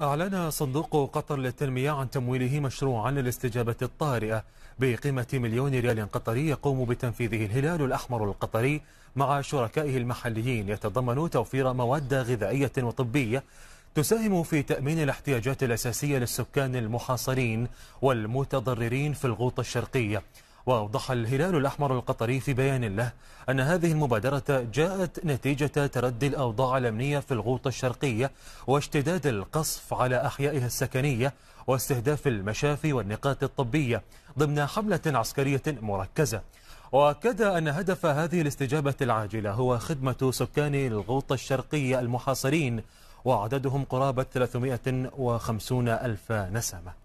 أعلن صندوق قطر للتنمية عن تمويله مشروعا للاستجابة الطارئة بقيمة مليون ريال قطري يقوم بتنفيذه الهلال الأحمر القطري مع شركائه المحليين يتضمن توفير مواد غذائية وطبية تساهم في تأمين الاحتياجات الأساسية للسكان المحاصرين والمتضررين في الغوطة الشرقية وأوضح الهلال الأحمر القطري في بيان له أن هذه المبادرة جاءت نتيجة تردي الأوضاع الأمنية في الغوطة الشرقية واشتداد القصف على أحيائها السكنية واستهداف المشافي والنقاط الطبية ضمن حملة عسكرية مركزة وأكد أن هدف هذه الاستجابة العاجلة هو خدمة سكان الغوطة الشرقية المحاصرين وعددهم قرابة 350 ألف نسمة